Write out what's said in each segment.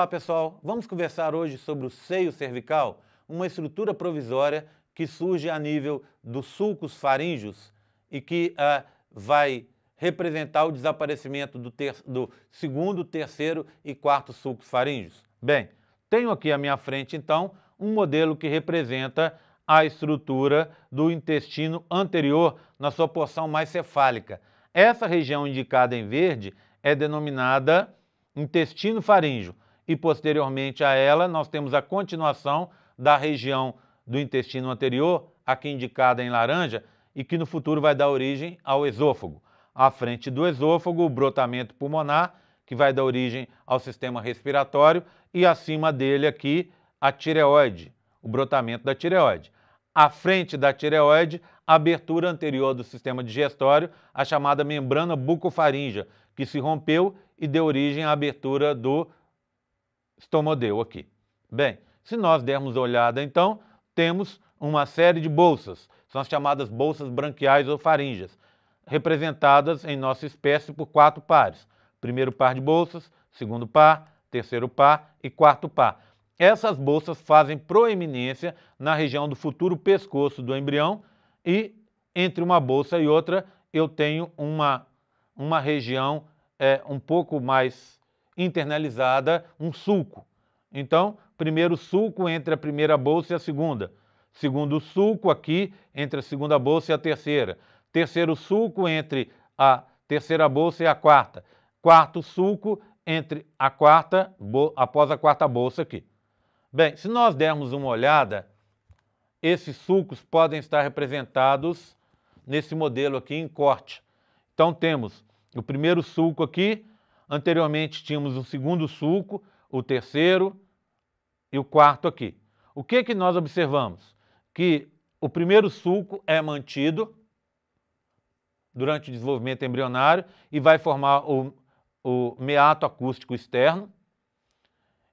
Olá pessoal, vamos conversar hoje sobre o seio cervical, uma estrutura provisória que surge a nível dos sulcos faríngeos e que ah, vai representar o desaparecimento do, ter do segundo, terceiro e quarto sulcos faríngeos. Bem, tenho aqui à minha frente então um modelo que representa a estrutura do intestino anterior na sua porção mais cefálica. Essa região indicada em verde é denominada intestino faríngeo e posteriormente a ela nós temos a continuação da região do intestino anterior, aqui indicada em laranja, e que no futuro vai dar origem ao esôfago. À frente do esôfago, o brotamento pulmonar, que vai dar origem ao sistema respiratório, e acima dele aqui a tireoide, o brotamento da tireoide. À frente da tireoide, a abertura anterior do sistema digestório, a chamada membrana bucofaringe que se rompeu e deu origem à abertura do estomodeu aqui. Bem, se nós dermos olhada, então, temos uma série de bolsas, são as chamadas bolsas branquiais ou faríngeas, representadas em nossa espécie por quatro pares. Primeiro par de bolsas, segundo par, terceiro par e quarto par. Essas bolsas fazem proeminência na região do futuro pescoço do embrião e entre uma bolsa e outra eu tenho uma, uma região é, um pouco mais internalizada um sulco. Então, primeiro sulco entre a primeira bolsa e a segunda. Segundo sulco aqui entre a segunda bolsa e a terceira. Terceiro sulco entre a terceira bolsa e a quarta. Quarto sulco entre a quarta, após a quarta bolsa aqui. Bem, se nós dermos uma olhada, esses sulcos podem estar representados nesse modelo aqui em corte. Então temos o primeiro sulco aqui, Anteriormente tínhamos o segundo sulco, o terceiro e o quarto aqui. O que, que nós observamos? Que o primeiro sulco é mantido durante o desenvolvimento embrionário e vai formar o, o meato acústico externo,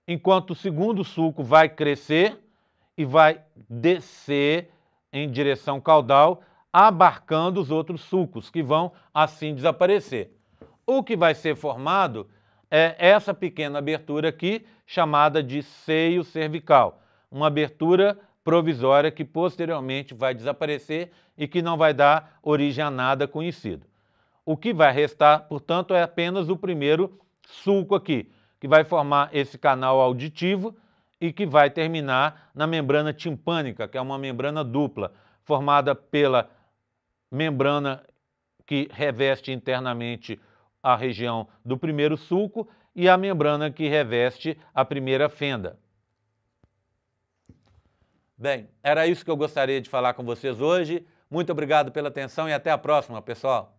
enquanto o segundo sulco vai crescer e vai descer em direção caudal, abarcando os outros sulcos, que vão assim desaparecer o que vai ser formado é essa pequena abertura aqui, chamada de seio cervical. Uma abertura provisória que posteriormente vai desaparecer e que não vai dar origem a nada conhecido. O que vai restar, portanto, é apenas o primeiro sulco aqui, que vai formar esse canal auditivo e que vai terminar na membrana timpânica, que é uma membrana dupla, formada pela membrana que reveste internamente a região do primeiro sulco e a membrana que reveste a primeira fenda. Bem, era isso que eu gostaria de falar com vocês hoje. Muito obrigado pela atenção e até a próxima, pessoal!